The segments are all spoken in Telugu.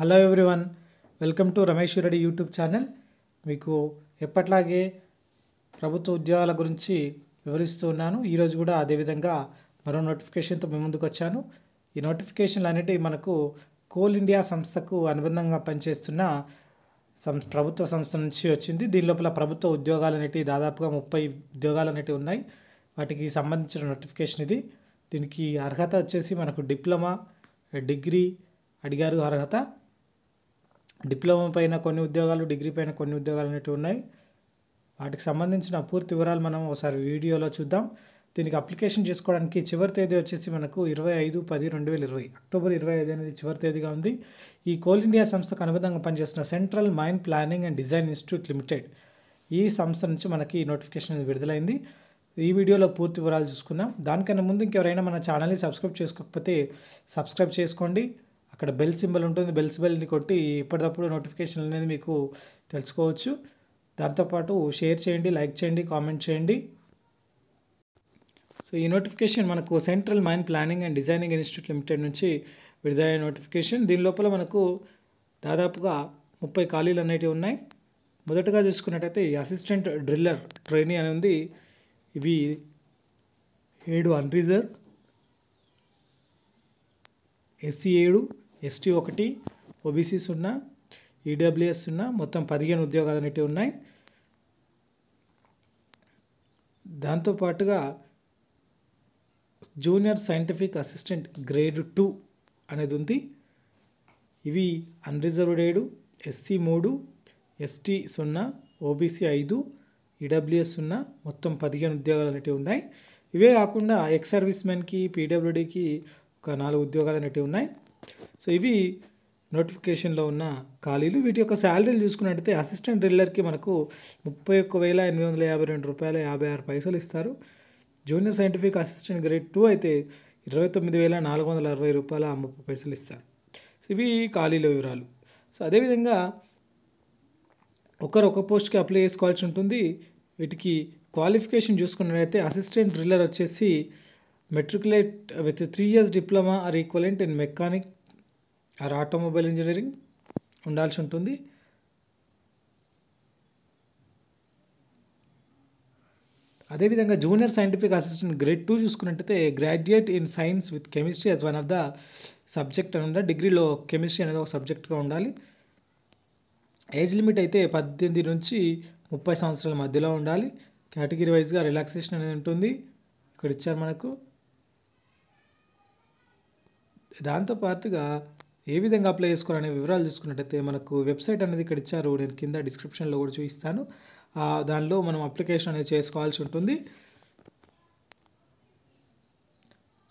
hello everyone welcome to Ramesh Reddy YouTube channel మీకు ఎప్పట్లాగే ప్రభుత్వ ఉద్యోగాల గురించి వివరిస్తూ ఉన్నాను ఈరోజు కూడా అదేవిధంగా మరో నోటిఫికేషన్తో మేము ముందుకు వచ్చాను ఈ నోటిఫికేషన్లు అనేటివి మనకు కోల్ ఇండియా సంస్థకు అనుబంధంగా పనిచేస్తున్న సంస్థ ప్రభుత్వ సంస్థ నుంచి వచ్చింది దీని లోపల ప్రభుత్వ ఉద్యోగాలు అనేటివి దాదాపుగా ముప్పై ఉద్యోగాలు అనేటివి ఉన్నాయి వాటికి సంబంధించిన నోటిఫికేషన్ ఇది దీనికి అర్హత వచ్చేసి మనకు డిప్లొమా డిగ్రీ అడిగారు అర్హత డిప్లొమా పైన కొన్ని ఉద్యోగాలు డిగ్రీ పైన కొన్ని ఉద్యోగాలు అనేవి ఉన్నాయి వాటికి సంబంధించిన పూర్తి వివరాలు మనం ఒకసారి వీడియోలో చూద్దాం దీనికి అప్లికేషన్ చేసుకోవడానికి చివరి తేదీ వచ్చేసి మనకు ఇరవై ఐదు పది రెండు వేల ఇరవై అక్టోబర్ ఇరవై ఐదు అనేది చివరి తేదీగా ఉంది ఈ కోల్ ఇండియా సంస్థకు అనుబంధంగా పనిచేస్తున్న central mind planning and design institute limited ఈ సంస్థ నుంచి మనకి ఈ నోటిఫికేషన్ అనేది విడుదలైంది ఈ వీడియోలో పూర్తి వివరాలు చూసుకుందాం దానికన్నా ముందు ఇంకెవరైనా మన ఛానల్ని సబ్స్క్రైబ్ చేసుకోకపోతే సబ్స్క్రైబ్ చేసుకోండి అక్కడ బెల్ సింబల్ ఉంటుంది బెల్ సింబల్ని కొట్టి ఇప్పటికప్పుడు నోటిఫికేషన్ అనేది మీకు తెలుసుకోవచ్చు దాంతోపాటు షేర్ చేయండి లైక్ చేయండి కామెంట్ చేయండి సో ఈ నోటిఫికేషన్ మనకు central mind planning and designing institute limited నుంచి విడుదలైన నోటిఫికేషన్ దీని లోపల మనకు దాదాపుగా ముప్పై ఖాళీలు అనేటివి ఉన్నాయి మొదటగా చూసుకున్నట్టయితే ఈ అసిస్టెంట్ డ్రిల్లర్ ట్రైనీ అని ఉంది ఇవి ఏడు అన్రిజర్వ్ ఎస్సీ e ఏడు ఎస్టీ ఒకటి ఓబీసీ సున్నా ఈడబ్ల్యూఎస్ సున్నా మొత్తం పదిహేను ఉద్యోగాలు అనేవి ఉన్నాయి దాంతోపాటుగా junior scientific assistant grade two అనేది ఉంది ఇవి అన్రిజర్వ్డ్ ఏడు ఎస్సీ మూడు ఎస్టీ సున్నా ఓబీసీ ఐదు ఈడబ్ల్యూఎస్ సున్నా మొత్తం పదిహేను ఉద్యోగాలు అనేవి ఉన్నాయి ఇవే కాకుండా ఎక్స్ సర్వీస్ మ్యాన్కి పీడబ్ల్యూడీకి ఒక నాలుగు ఉద్యోగాలు అనేవి ఉన్నాయి సో ఇవి నోటిఫికేషన్లో ఉన్న ఖాళీలు వీటి యొక్క శాలరీలు చూసుకున్నట్టయితే అసిస్టెంట్ డ్రిల్లర్కి మనకు ముప్పై ఒక్క వేల ఎనిమిది వందల యాభై రెండు రూపాయల యాభై ఆరు పైసలు ఇస్తారు junior scientific assistant grade two అయితే ఇరవై తొమ్మిది వేల నాలుగు వందల అరవై రూపాయల ముప్పై పైసలు ఇస్తారు సో ఇవి ఖాళీల వివరాలు సో అదేవిధంగా ఒకరు ఒక పోస్ట్కి అప్లై చేసుకోవాల్సి ఉంటుంది వీటికి క్వాలిఫికేషన్ చూసుకున్నట్లయితే అసిస్టెంట్ డ్రిల్లర్ వచ్చేసి matriculate with three years diploma or equivalent in mechanic or automobile engineering ఉండాల్సి ఉంటుంది అదేవిధంగా junior scientific assistant grade two చూసుకున్నట్టయితే graduate in science with chemistry as one of the subject అని డిగ్రీలో కెమిస్ట్రీ అనేది ఒక సబ్జెక్ట్గా ఉండాలి ఏజ్ లిమిట్ అయితే పద్దెనిమిది నుంచి ముప్పై సంవత్సరాల మధ్యలో ఉండాలి కేటగిరీ వైజ్గా రిలాక్సేషన్ అనేది ఉంటుంది ఇక్కడ ఇచ్చారు మనకు దాంతో పాటుగా ఏ విధంగా అప్లై చేసుకోవాలనే వివరాలు చూసుకున్నట్టయితే మనకు వెబ్సైట్ అనేది ఇక్కడ ఇచ్చారు నేను కింద డిస్క్రిప్షన్లో కూడా చూపిస్తాను దానిలో మనం అప్లికేషన్ అనేది చేసుకోవాల్సి ఉంటుంది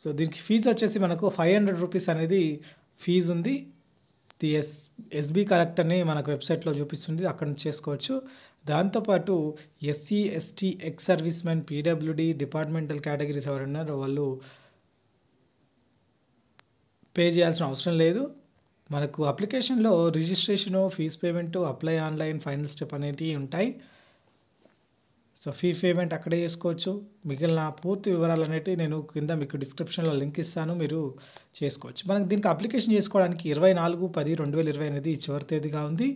సో దీనికి ఫీజు వచ్చేసి మనకు ఫైవ్ హండ్రెడ్ రూపీస్ అనేది ఫీజు ఉంది ది ఎస్ ఎస్బీ కలెక్టర్ని మనకు వెబ్సైట్లో చూపిస్తుంది అక్కడ నుంచి చేసుకోవచ్చు దాంతోపాటు SC ST ex service men PWD departmental categories ఎవరున్నారో వాళ్ళు పే చేయాల్సిన అవసరం లేదు మనకు అప్లికేషన్లో registration fee payment apply online final step అనేటివి ఉంటాయి సో ఫీ పేమెంట్ అక్కడే చేసుకోవచ్చు మిగిలిన పూర్తి వివరాలు అనేవి నేను కింద మీకు డిస్క్రిప్షన్లో లింక్ ఇస్తాను మీరు చేసుకోవచ్చు మనకు దీనికి అప్లికేషన్ చేసుకోవడానికి ఇరవై నాలుగు పది రెండు వేల ఇరవై అనేది చివరి తేదీగా ఉంది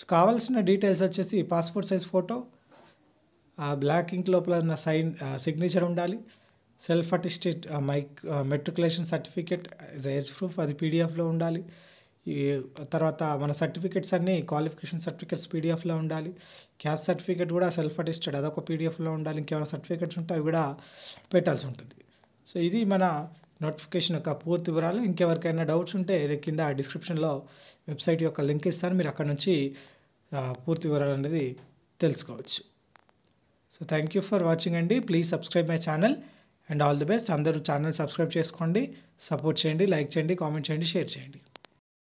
సో కావాల్సిన డీటెయిల్స్ వచ్చేసి passport size photo black ink లోపల సైన్ సిగ్నేచర్ ఉండాలి సెల్ఫ్ అటిస్టెడ్ మైక్ మెట్రికులేషన్ సర్టిఫికేట్ ఏజ్ ప్రూఫ్ అది పీడిఎఫ్లో ఉండాలి తర్వాత మన సర్టిఫికెట్స్ అన్నీ క్వాలిఫికేషన్ సర్టిఫికేట్స్ పీడిఎఫ్లో ఉండాలి క్యాస్ట్ సర్టిఫికేట్ కూడా సెల్ఫ్ అటిస్టెడ్ అదొక పీడిఎఫ్లో ఉండాలి ఇంకేమైనా సర్టిఫికేట్స్ ఉంటే అవి కూడా పెట్టాల్సి ఉంటుంది సో ఇది మన నోటిఫికేషన్ యొక్క పూర్తి వివరాలు ఇంకెవరికైనా డౌట్స్ ఉంటే కింద డిస్క్రిప్షన్లో వెబ్సైట్ యొక్క లింక్ ఇస్తాను మీరు అక్కడ నుంచి పూర్తి వివరాలు అనేది తెలుసుకోవచ్చు so thank you for watching అండి please subscribe my channel and all the best అందరూ ఛానల్ సబ్స్క్రైబ్ చేసుకోండి సపోర్ట్ చేయండి లైక్ చేయండి కామెంట్ చేయండి షేర్ చేయండి